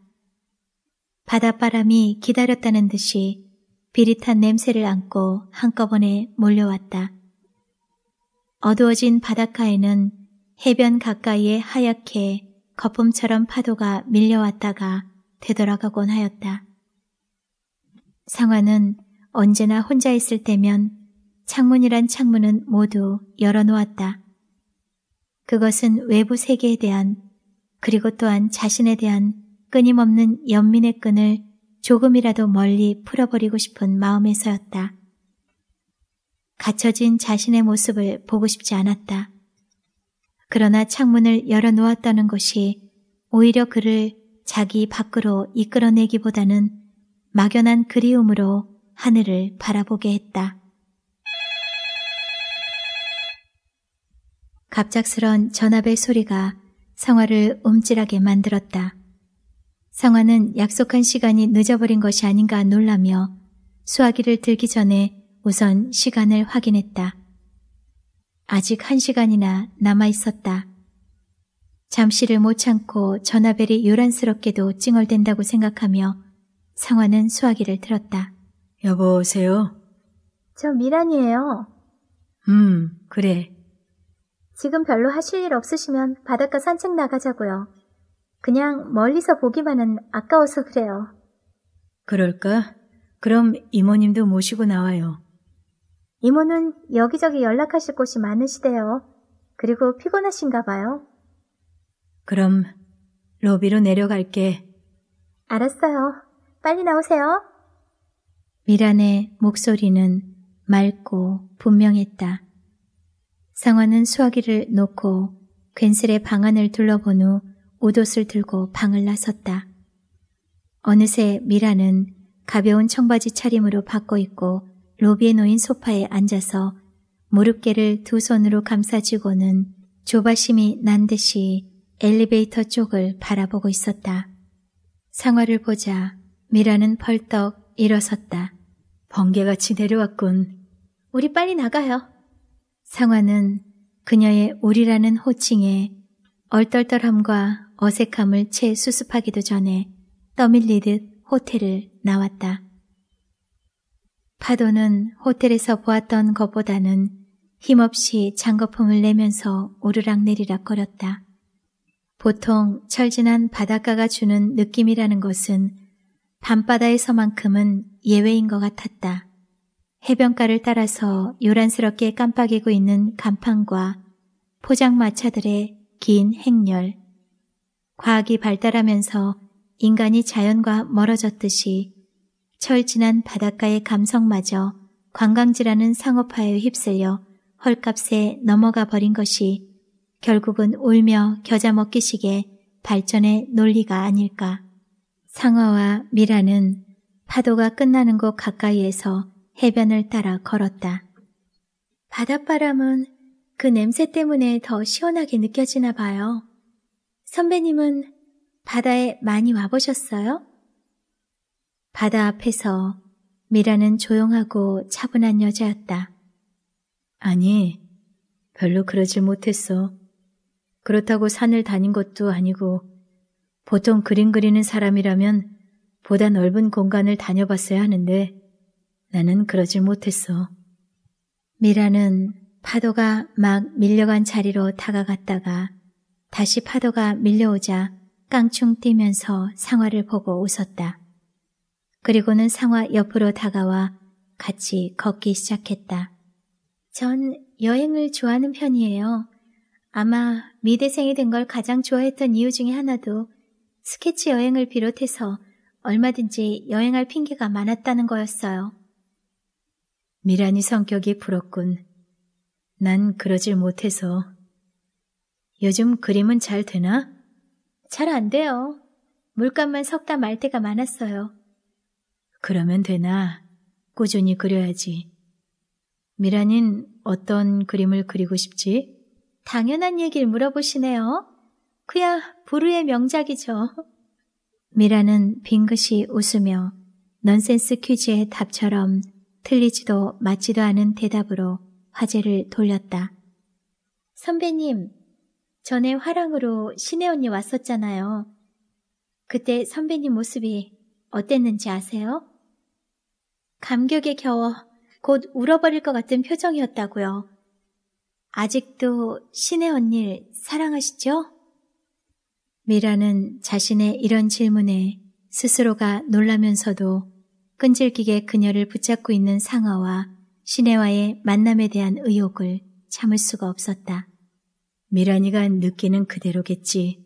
바닷바람이 기다렸다는 듯이 비릿한 냄새를 안고 한꺼번에 몰려왔다. 어두워진 바닷가에는 해변 가까이에 하얗게 거품처럼 파도가 밀려왔다가 되돌아가곤 하였다. 상화는 언제나 혼자 있을 때면 창문이란 창문은 모두 열어놓았다. 그것은 외부 세계에 대한 그리고 또한 자신에 대한 끊임없는 연민의 끈을 조금이라도 멀리 풀어버리고 싶은 마음에서였다. 갇혀진 자신의 모습을 보고 싶지 않았다. 그러나 창문을 열어놓았다는 것이 오히려 그를 자기 밖으로 이끌어내기보다는 막연한 그리움으로 하늘을 바라보게 했다. 갑작스런 전압의 소리가 성화를 움찔하게 만들었다. 상화는 약속한 시간이 늦어버린 것이 아닌가 놀라며 수화기를 들기 전에 우선 시간을 확인했다. 아직 한 시간이나 남아 있었다. 잠시를 못 참고 전화벨이 요란스럽게도 찡얼댄다고 생각하며 상화는 수화기를 들었다. 여보세요? 저 미란이에요. 음, 그래. 지금 별로 하실 일 없으시면 바닷가 산책 나가자고요. 그냥 멀리서 보기만은 아까워서 그래요. 그럴까? 그럼 이모님도 모시고 나와요. 이모는 여기저기 연락하실 곳이 많으시대요. 그리고 피곤하신가 봐요. 그럼 로비로 내려갈게. 알았어요. 빨리 나오세요. 미란의 목소리는 맑고 분명했다. 상화는 수화기를 놓고 괜스레 방 안을 둘러본 후 옷옷을 들고 방을 나섰다. 어느새 미라는 가벼운 청바지 차림으로 바꿔 입고 로비에 놓인 소파에 앉아서 무릎개를 두 손으로 감싸쥐고는 조바심이 난 듯이 엘리베이터 쪽을 바라보고 있었다. 상화를 보자 미라는 벌떡 일어섰다. 번개같이 내려왔군. 우리 빨리 나가요. 상화는 그녀의 우리라는 호칭에 얼떨떨함과 어색함을 채 수습하기도 전에 떠밀리듯 호텔을 나왔다. 파도는 호텔에서 보았던 것보다는 힘없이 장거품을 내면서 오르락내리락 거렸다. 보통 철진한 바닷가가 주는 느낌이라는 것은 밤바다에서만큼은 예외인 것 같았다. 해변가를 따라서 요란스럽게 깜빡이고 있는 간판과 포장마차들의 긴 행렬, 과학이 발달하면서 인간이 자연과 멀어졌듯이 철 지난 바닷가의 감성마저 관광지라는 상업화에 휩쓸려 헐값에 넘어가 버린 것이 결국은 울며 겨자 먹기식의 발전의 논리가 아닐까. 상어와 미라는 파도가 끝나는 곳 가까이에서 해변을 따라 걸었다. 바닷바람은 그 냄새 때문에 더 시원하게 느껴지나 봐요. 선배님은 바다에 많이 와보셨어요? 바다 앞에서 미라는 조용하고 차분한 여자였다. 아니, 별로 그러질 못했어. 그렇다고 산을 다닌 것도 아니고 보통 그림 그리는 사람이라면 보다 넓은 공간을 다녀봤어야 하는데 나는 그러질 못했어. 미라는 파도가 막 밀려간 자리로 다가갔다가 다시 파도가 밀려오자 깡충 뛰면서 상화를 보고 웃었다. 그리고는 상화 옆으로 다가와 같이 걷기 시작했다. 전 여행을 좋아하는 편이에요. 아마 미대생이 된 걸 가장 좋아했던 이유 중에 하나도 스케치 여행을 비롯해서 얼마든지 여행할 핑계가 많았다는 거였어요. 미란이 성격이 부럽군. 난 그러질 못해서 요즘 그림은 잘 되나? 잘 안 돼요. 물감만 섞다 말 때가 많았어요. 그러면 되나? 꾸준히 그려야지. 미라는 어떤 그림을 그리고 싶지? 당연한 얘기를 물어보시네요. 그야 부르의 명작이죠. 미라는 빙긋이 웃으며 넌센스 퀴즈의 답처럼 틀리지도 맞지도 않은 대답으로 화제를 돌렸다. 선배님, 전에 화랑으로 신혜 언니 왔었잖아요. 그때 선배님 모습이 어땠는지 아세요? 감격에 겨워 곧 울어버릴 것 같은 표정이었다고요. 아직도 신혜 언니를 사랑하시죠? 미라는 자신의 이런 질문에 스스로가 놀라면서도 끈질기게 그녀를 붙잡고 있는 상아와 신혜와의 만남에 대한 의혹을 참을 수가 없었다. 미란이가 느끼는 그대로겠지.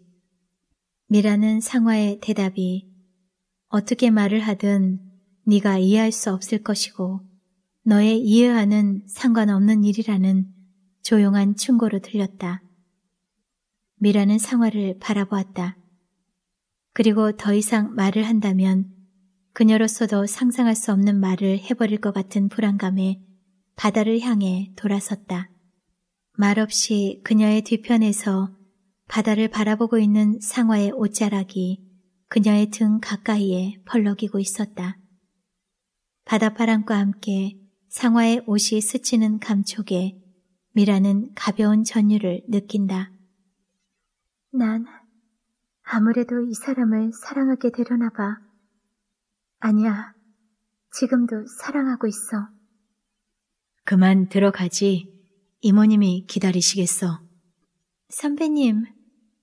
미란은 상화의 대답이 어떻게 말을 하든 네가 이해할 수 없을 것이고 너의 이해와는 상관없는 일이라는 조용한 충고로 들렸다. 미라는 상화를 바라보았다. 그리고 더 이상 말을 한다면 그녀로서도 상상할 수 없는 말을 해버릴 것 같은 불안감에 바다를 향해 돌아섰다. 말없이 그녀의 뒤편에서 바다를 바라보고 있는 상화의 옷자락이 그녀의 등 가까이에 펄럭이고 있었다. 바다바람과 함께 상화의 옷이 스치는 감촉에 미라는 가벼운 전율을 느낀다. 난 아무래도 이 사람을 사랑하게 되려나 봐. 아니야, 지금도 사랑하고 있어. 그만 들어가지. 이모님이 기다리시겠어. 선배님,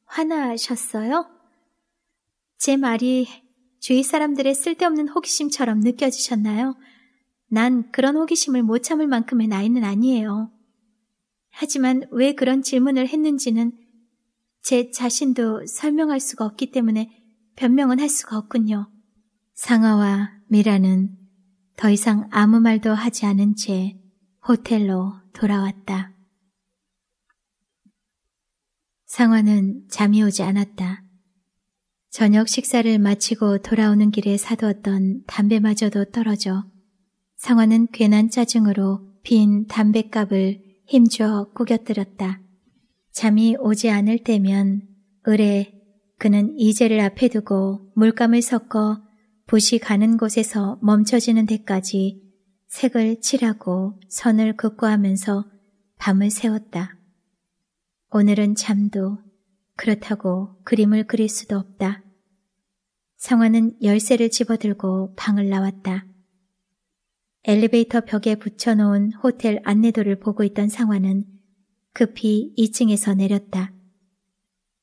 화나셨어요? 제 말이 주위 사람들의 쓸데없는 호기심처럼 느껴지셨나요? 난 그런 호기심을 못 참을 만큼의 나이는 아니에요. 하지만 왜 그런 질문을 했는지는 제 자신도 설명할 수가 없기 때문에 변명은 할 수가 없군요. 상아와 미라는 더 이상 아무 말도 하지 않은 채 호텔로 돌아왔다. 상화는 잠이 오지 않았다. 저녁 식사를 마치고 돌아오는 길에 사두었던 담배마저도 떨어져 상화는 괜한 짜증으로 빈 담뱃갑을 힘주어 꾸겨뜨렸다. 잠이 오지 않을 때면 을에 그는 이재를 앞에 두고 물감을 섞어 붓이 가는 곳에서 멈춰지는 데까지 색을 칠하고 선을 긋고 하면서 밤을 새웠다. 오늘은 잠도 그렇다고 그림을 그릴 수도 없다. 성화는 열쇠를 집어들고 방을 나왔다. 엘리베이터 벽에 붙여놓은 호텔 안내도를 보고 있던 상화는 급히 2층에서 내렸다.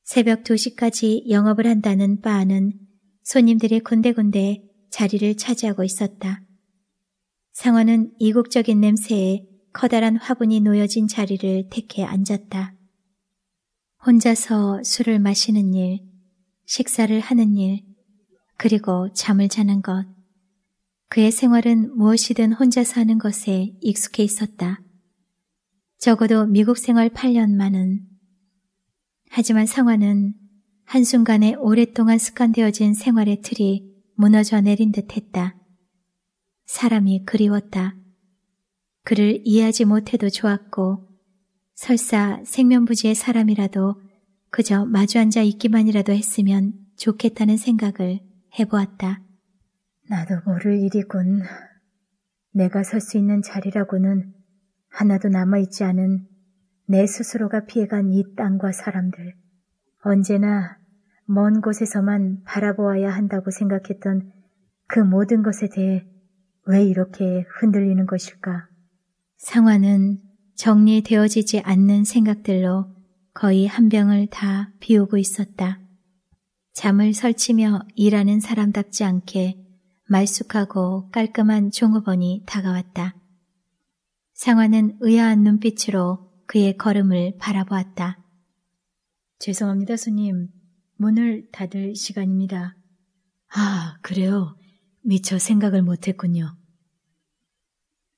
새벽 2시까지 영업을 한다는 바는 손님들이 군데군데 자리를 차지하고 있었다. 상화는 이국적인 냄새에 커다란 화분이 놓여진 자리를 택해 앉았다. 혼자서 술을 마시는 일, 식사를 하는 일, 그리고 잠을 자는 것. 그의 생활은 무엇이든 혼자서 하는 것에 익숙해 있었다. 적어도 미국 생활 8년만은. 하지만 상화는 한순간에 오랫동안 습관되어진 생활의 틀이 무너져 내린 듯 했다. 사람이 그리웠다. 그를 이해하지 못해도 좋았고 설사 생명부지의 사람이라도 그저 마주 앉아 있기만이라도 했으면 좋겠다는 생각을 해보았다. 나도 모를 일이군. 내가 설 수 있는 자리라고는 하나도 남아있지 않은 내 스스로가 피해간 이 땅과 사람들. 언제나 먼 곳에서만 바라보아야 한다고 생각했던 그 모든 것에 대해 왜 이렇게 흔들리는 것일까? 상화는 정리되어지지 않는 생각들로 거의 한 병을 다 비우고 있었다. 잠을 설치며 일하는 사람답지 않게 말쑥하고 깔끔한 종업원이 다가왔다. 상화는 의아한 눈빛으로 그의 걸음을 바라보았다. 죄송합니다, 손님. 문을 닫을 시간입니다. 아, 그래요. 미처 생각을 못했군요.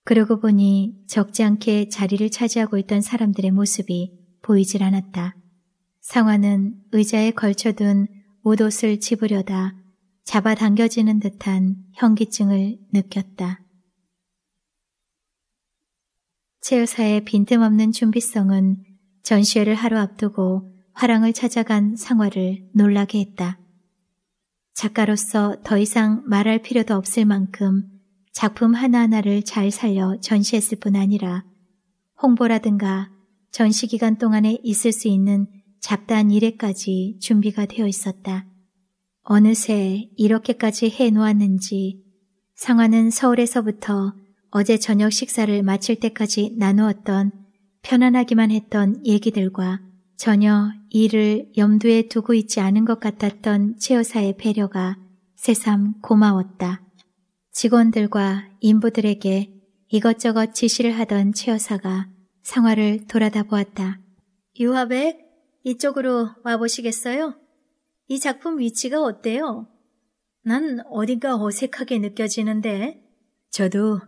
그러고 보니 적지 않게 자리를 차지하고 있던 사람들의 모습이 보이질 않았다. 상화는 의자에 걸쳐둔 옷옷을 집으려다 잡아당겨지는 듯한 현기증을 느꼈다. 최 여사의 빈틈없는 준비성은 전시회를 하루 앞두고 화랑을 찾아간 상화를 놀라게 했다. 작가로서 더 이상 말할 필요도 없을 만큼 작품 하나하나를 잘 살려 전시했을 뿐 아니라 홍보라든가 전시 기간 동안에 있을 수 있는 잡다한 일에까지 준비가 되어 있었다. 어느새 이렇게까지 해놓았는지 상화는 서울에서부터 어제 저녁 식사를 마칠 때까지 나누었던 편안하기만 했던 얘기들과 전혀 일을 염두에 두고 있지 않은 것 같았던 최여사의 배려가 새삼 고마웠다. 직원들과 인부들에게 이것저것 지시를 하던 최 여사가 상화를 돌아다 보았다. 유화백, 이쪽으로 와보시겠어요? 이 작품 위치가 어때요? 난 어딘가 어색하게 느껴지는데. 저도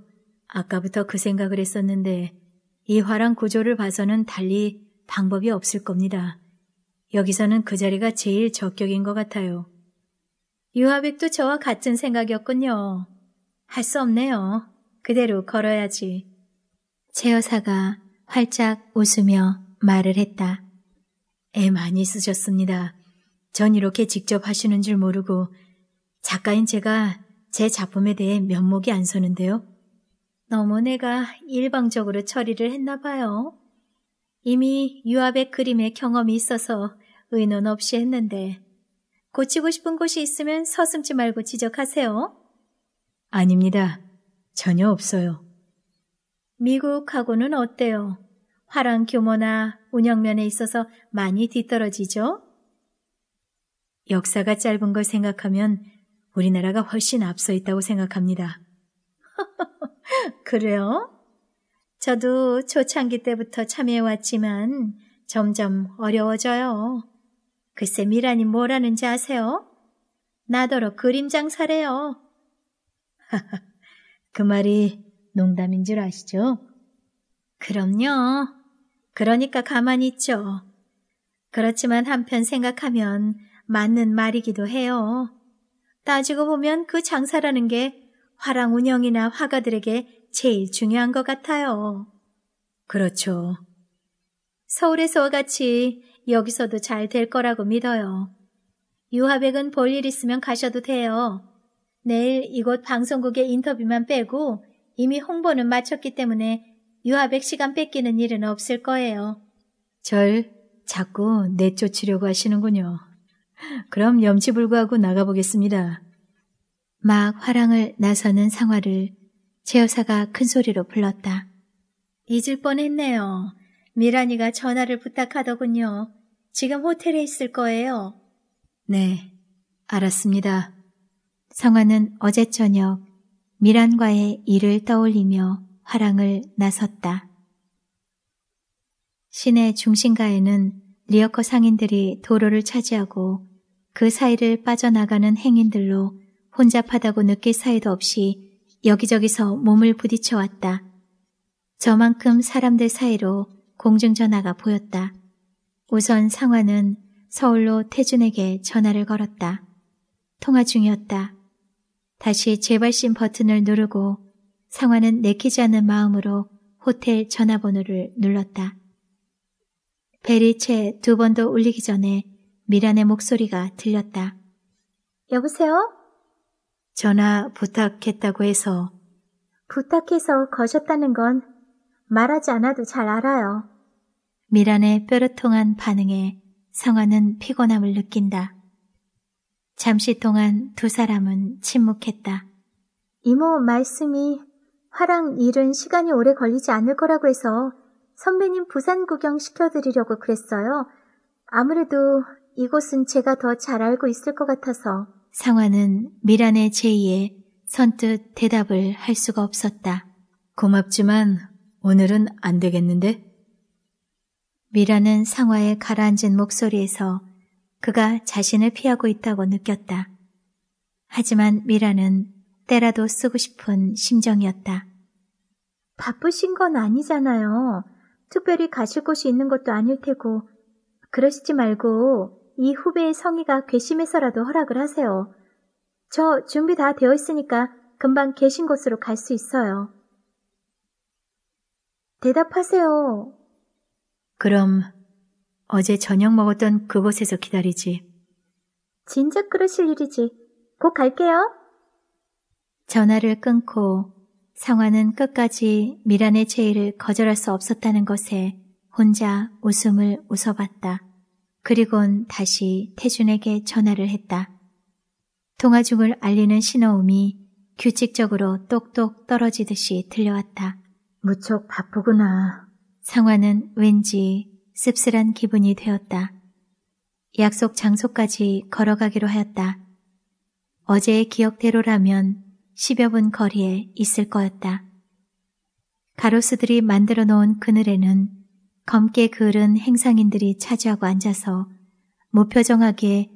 아까부터 그 생각을 했었는데 이 화랑 구조를 봐서는 달리 방법이 없을 겁니다. 여기서는 그 자리가 제일 적격인 것 같아요. 유화백도 저와 같은 생각이었군요. 할수 없네요. 그대로 걸어야지. 제 여사가 활짝 웃으며 말을 했다. 애 많이 쓰셨습니다. 전 이렇게 직접 하시는 줄 모르고 작가인 제가 제 작품에 대해 면목이 안 서는데요. 너무 내가 일방적으로 처리를 했나 봐요. 이미 유압의 그림에 경험이 있어서 의논 없이 했는데 고치고 싶은 곳이 있으면 서슴지 말고 지적하세요. 아닙니다. 전혀 없어요. 미국하고는 어때요? 화랑 규모나 운영면에 있어서 많이 뒤떨어지죠? 역사가 짧은 걸 생각하면 우리나라가 훨씬 앞서 있다고 생각합니다. 그래요? 저도 초창기 때부터 참여해왔지만 점점 어려워져요. 글쎄 미란이 뭐라는지 아세요? 나더러 그림 장사래요. 그 말이 농담인 줄 아시죠? 그럼요. 그러니까 가만히 있죠. 그렇지만 한편 생각하면 맞는 말이기도 해요. 따지고 보면 그 장사라는 게 화랑 운영이나 화가들에게 제일 중요한 것 같아요. 그렇죠. 서울에서와 같이 여기서도 잘 될 거라고 믿어요. 유화백은볼 일 있으면 가셔도 돼요. 내일 이곳 방송국의 인터뷰만 빼고 이미 홍보는 마쳤기 때문에 유아백 시간 뺏기는 일은 없을 거예요. 절 자꾸 내쫓으려고 하시는군요. 그럼 염치불구하고 나가보겠습니다. 막 화랑을 나서는 상화를 제 여사가 큰 소리로 불렀다. 잊을 뻔했네요. 미란이가 전화를 부탁하더군요. 지금 호텔에 있을 거예요. 네, 알았습니다. 성아는 어제 저녁 미란과의 일을 떠올리며 화랑을 나섰다. 시내 중심가에는 리어커 상인들이 도로를 차지하고 그 사이를 빠져나가는 행인들로 혼잡하다고 느낄 사이도 없이 여기저기서 몸을 부딪혀 왔다. 저만큼 사람들 사이로 공중전화가 보였다. 우선 상화는 서울로 태준에게 전화를 걸었다. 통화 중이었다. 다시 재발신 버튼을 누르고 상화는 내키지 않는 마음으로 호텔 전화번호를 눌렀다. 벨이 채 두 번도 울리기 전에 미란의 목소리가 들렸다. 여보세요? 전화 부탁했다고 해서 부탁해서 거셨다는 건 말하지 않아도 잘 알아요. 미란의 뾰루통한 반응에 상화는 피곤함을 느낀다. 잠시 동안 두 사람은 침묵했다. 이모 말씀이 화랑 일은 시간이 오래 걸리지 않을 거라고 해서 선배님 부산 구경 시켜드리려고 그랬어요. 아무래도 이곳은 제가 더 잘 알고 있을 것 같아서. 상화는 미란의 제의에 선뜻 대답을 할 수가 없었다. 고맙지만 오늘은 안 되겠는데? 미란은 상화의 가라앉은 목소리에서 그가 자신을 피하고 있다고 느꼈다. 하지만 미라는 때라도 쓰고 싶은 심정이었다. 바쁘신 건 아니잖아요. 특별히 가실 곳이 있는 것도 아닐 테고. 그러시지 말고 이 후배의 성의가 괘씸해서라도 허락을 하세요. 저 준비 다 되어 있으니까 금방 계신 곳으로 갈 수 있어요. 대답하세요. 그럼 어제 저녁 먹었던 그곳에서 기다리지. 진작 그러실 일이지. 곧 갈게요. 전화를 끊고 상화는 끝까지 미란의 제의를 거절할 수 없었다는 것에 혼자 웃음을 웃어봤다. 그리곤 다시 태준에게 전화를 했다. 통화 중을 알리는 신호음이 규칙적으로 똑똑 떨어지듯이 들려왔다. 무척 바쁘구나. 상화는 왠지 씁쓸한 기분이 되었다. 약속 장소까지 걸어가기로 하였다. 어제의 기억대로라면 10여 분 거리에 있을 거였다. 가로수들이 만들어 놓은 그늘에는 검게 그을은 행상인들이 차지하고 앉아서 무표정하게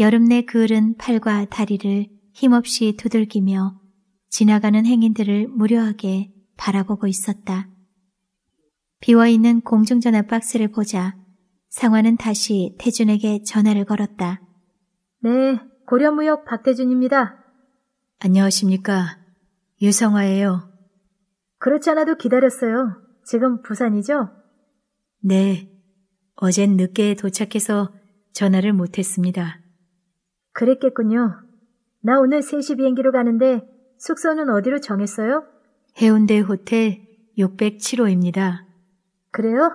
여름 내 그을은 팔과 다리를 힘없이 두들기며 지나가는 행인들을 무료하게 바라보고 있었다. 비어있는 공중전화 박스를 보자 상화는 다시 태준에게 전화를 걸었다. 네, 고려무역 박태준입니다. 안녕하십니까. 유성화예요. 그렇지 않아도 기다렸어요. 지금 부산이죠? 네. 어젠 늦게 도착해서 전화를 못했습니다. 그랬겠군요. 나 오늘 3시 비행기로 가는데 숙소는 어디로 정했어요? 해운대 호텔 607호입니다. 그래요?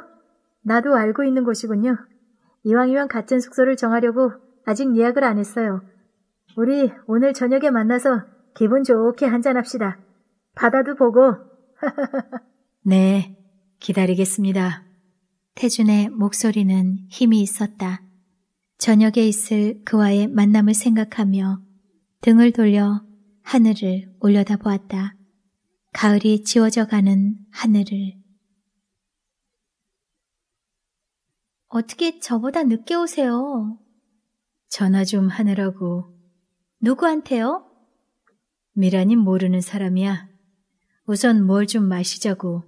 나도 알고 있는 곳이군요. 이왕이면 같은 숙소를 정하려고 아직 예약을 안 했어요. 우리 오늘 저녁에 만나서 기분 좋게 한잔합시다. 바다도 보고. 네, 기다리겠습니다. 태준의 목소리는 힘이 있었다. 저녁에 있을 그와의 만남을 생각하며 등을 돌려 하늘을 올려다보았다. 가을이 지워져가는 하늘을. 어떻게 저보다 늦게 오세요? 전화 좀 하느라고. 누구한테요? 미란이 모르는 사람이야. 우선 뭘 좀 마시자고.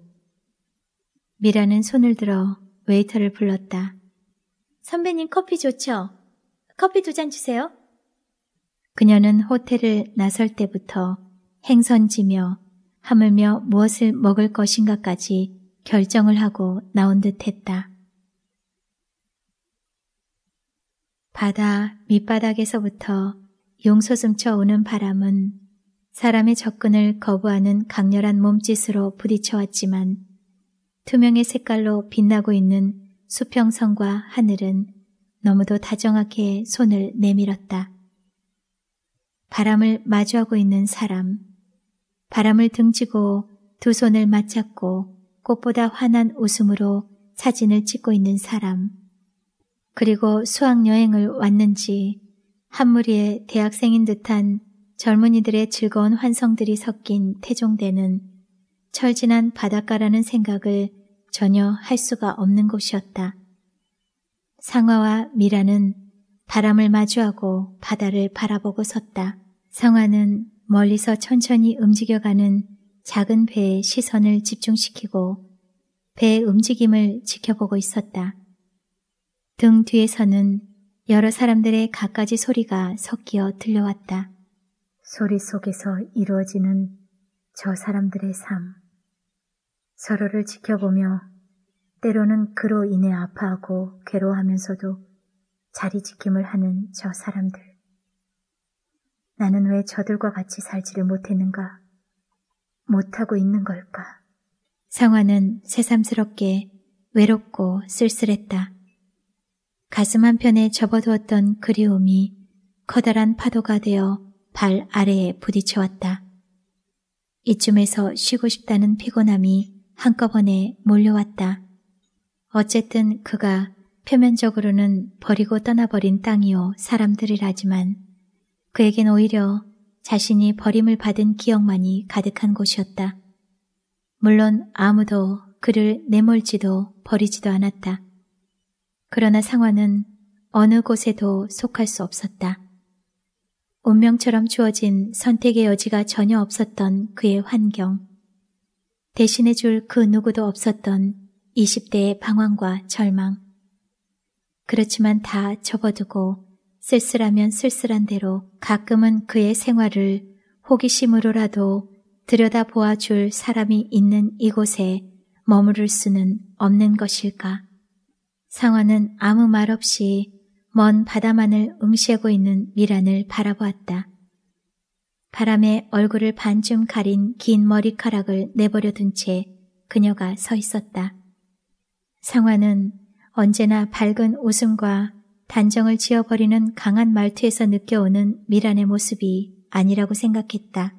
미라는 손을 들어 웨이터를 불렀다. 선배님 커피 좋죠? 커피 두 잔 주세요. 그녀는 호텔을 나설 때부터 행선지며 하물며 무엇을 먹을 것인가까지 결정을 하고 나온 듯 했다. 바다 밑바닥에서부터 용솟음쳐 오는 바람은 사람의 접근을 거부하는 강렬한 몸짓으로 부딪혀왔지만 투명의 색깔로 빛나고 있는 수평선과 하늘은 너무도 다정하게 손을 내밀었다. 바람을 마주하고 있는 사람, 바람을 등지고 두 손을 맞잡고 꽃보다 환한 웃음으로 사진을 찍고 있는 사람, 그리고 수학여행을 왔는지 한 무리의 대학생인 듯한 젊은이들의 즐거운 환성들이 섞인 태종대는 철진한 바닷가라는 생각을 전혀 할 수가 없는 곳이었다. 상화와 미라는 바람을 마주하고 바다를 바라보고 섰다. 상화는 멀리서 천천히 움직여가는 작은 배의 시선을 집중시키고 배의 움직임을 지켜보고 있었다. 등 뒤에서는 여러 사람들의 갖가지 소리가 섞여 들려왔다. 소리 속에서 이루어지는 저 사람들의 삶. 서로를 지켜보며 때로는 그로 인해 아파하고 괴로워하면서도 자리 지킴을 하는 저 사람들. 나는 왜 저들과 같이 살지를 못했는가? 못하고 있는 걸까? 상화는 새삼스럽게 외롭고 쓸쓸했다. 가슴 한편에 접어두었던 그리움이 커다란 파도가 되어 발 아래에 부딪혀왔다. 이쯤에서 쉬고 싶다는 피곤함이 한꺼번에 몰려왔다. 어쨌든 그가 표면적으로는 버리고 떠나버린 땅이요 사람들이라지만 그에겐 오히려 자신이 버림을 받은 기억만이 가득한 곳이었다. 물론 아무도 그를 내몰지도 버리지도 않았다. 그러나 상화는 어느 곳에도 속할 수 없었다. 운명처럼 주어진 선택의 여지가 전혀 없었던 그의 환경. 대신해줄 그 누구도 없었던 20대의 방황과 절망. 그렇지만 다 접어두고 쓸쓸하면 쓸쓸한 대로 가끔은 그의 생활을 호기심으로라도 들여다보아 줄 사람이 있는 이곳에 머무를 수는 없는 것일까? 상화는 아무 말 없이 먼 바다만을 응시하고 있는 미란을 바라보았다. 바람에 얼굴을 반쯤 가린 긴 머리카락을 내버려 둔채 그녀가 서 있었다. 상화는 언제나 밝은 웃음과 단정을 지어버리는 강한 말투에서 느껴오는 미란의 모습이 아니라고 생각했다.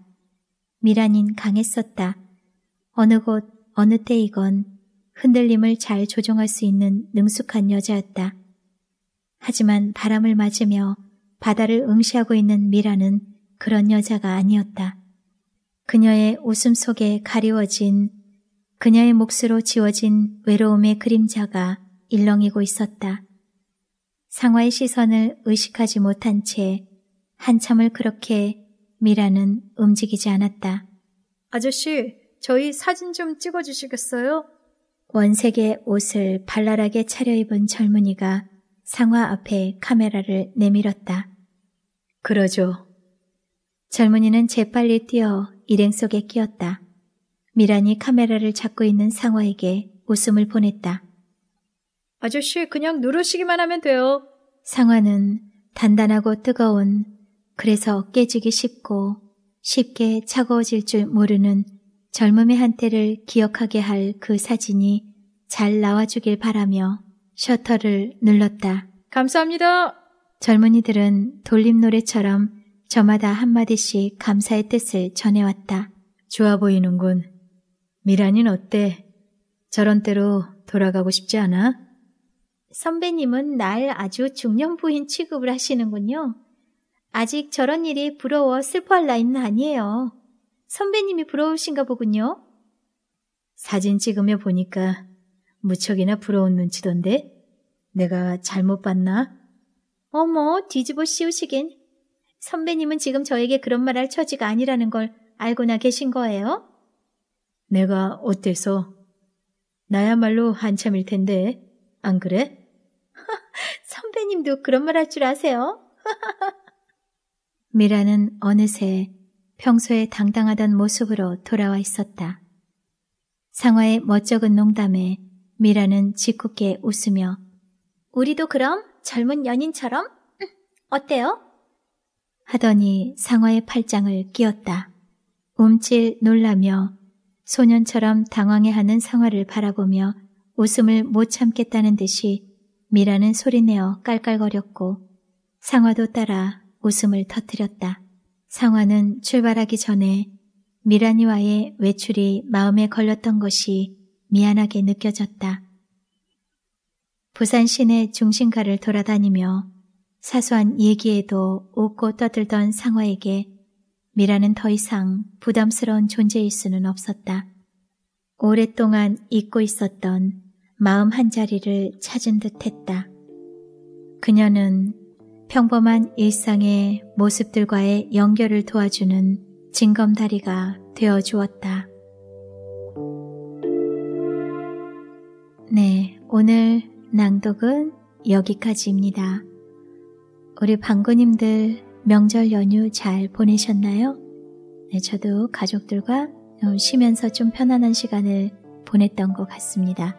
미란인 강했었다. 어느 곳, 어느 때이건 흔들림을 잘 조종할 수 있는 능숙한 여자였다. 하지만 바람을 맞으며 바다를 응시하고 있는 미라는 그런 여자가 아니었다. 그녀의 웃음 속에 가리워진 그녀의 몫으로 지워진 외로움의 그림자가 일렁이고 있었다. 상화의 시선을 의식하지 못한 채 한참을 그렇게 미라는 움직이지 않았다. 아저씨, 저희 사진 좀 찍어주시겠어요? 원색의 옷을 발랄하게 차려입은 젊은이가 상화 앞에 카메라를 내밀었다. 그러죠. 젊은이는 재빨리 뛰어 일행 속에 끼었다. 미란이 카메라를 잡고 있는 상화에게 웃음을 보냈다. 아저씨 그냥 누르시기만 하면 돼요. 상화는 단단하고 뜨거운 그래서 깨지기 쉽고 쉽게 차가워질 줄 모르는 젊음의 한때를 기억하게 할 그 사진이 잘 나와주길 바라며 셔터를 눌렀다. 감사합니다. 젊은이들은 돌림 노래처럼 저마다 한마디씩 감사의 뜻을 전해왔다. 좋아 보이는군. 미란이는 어때? 저런 때로 돌아가고 싶지 않아? 선배님은 날 아주 중년 부인 취급을 하시는군요. 아직 저런 일이 부러워 슬퍼할 나이는 아니에요. 선배님이 부러우신가 보군요. 사진 찍으며 보니까 무척이나 부러운 눈치던데 내가 잘못 봤나? 어머 뒤집어 씌우시긴 선배님은 지금 저에게 그런 말할 처지가 아니라는 걸 알고나 계신 거예요? 내가 어때서? 나야말로 한참일 텐데 안 그래? 선배님도 그런 말 할 줄 아세요? 미라는 어느새 평소에 당당하던 모습으로 돌아와 있었다. 상화의 멋쩍은 농담에 미라는 짓궂게 웃으며 우리도 그럼 젊은 연인처럼? 어때요? 하더니 상화의 팔짱을 끼었다. 움찔 놀라며 소년처럼 당황해하는 상화를 바라보며 웃음을 못 참겠다는 듯이 미라는 소리내어 깔깔거렸고 상화도 따라 웃음을 터뜨렸다. 상화는 출발하기 전에 미란이와의 외출이 마음에 걸렸던 것이 미안하게 느껴졌다. 부산 시내 중심가를 돌아다니며 사소한 얘기에도 웃고 떠들던 상화에게 미라는 더 이상 부담스러운 존재일 수는 없었다. 오랫동안 잊고 있었던 마음 한자리를 찾은 듯 했다. 그녀는 평범한 일상의 모습들과의 연결을 도와주는 징검다리가 되어 주었다. 네, 오늘 낭독은 여기까지입니다. 우리 방구님들 명절 연휴 잘 보내셨나요? 네, 저도 가족들과 어, 쉬면서 좀 편안한 시간을 보냈던 것 같습니다.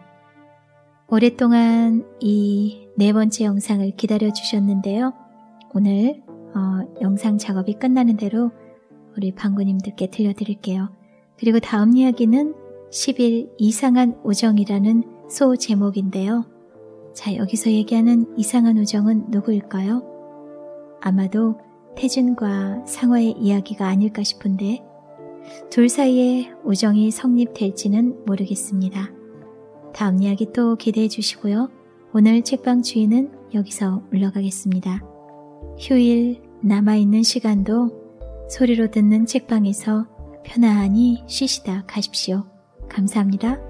오랫동안 이네 번째 영상을 기다려 주셨는데요. 오늘 어, 영상 작업이 끝나는 대로 우리 방구님들께 들려드릴게요. 그리고 다음 이야기는 10일 이상한 우정이라는 소 제목인데요. 자, 여기서 얘기하는 이상한 우정은 누구일까요? 아마도 태준과 상화의 이야기가 아닐까 싶은데, 둘 사이에 우정이 성립될지는 모르겠습니다. 다음 이야기 또 기대해 주시고요. 오늘 책방 주인은 여기서 물러가겠습니다. 휴일 남아있는 시간도 소리로 듣는 책방에서 편안히 쉬시다 가십시오. 감사합니다.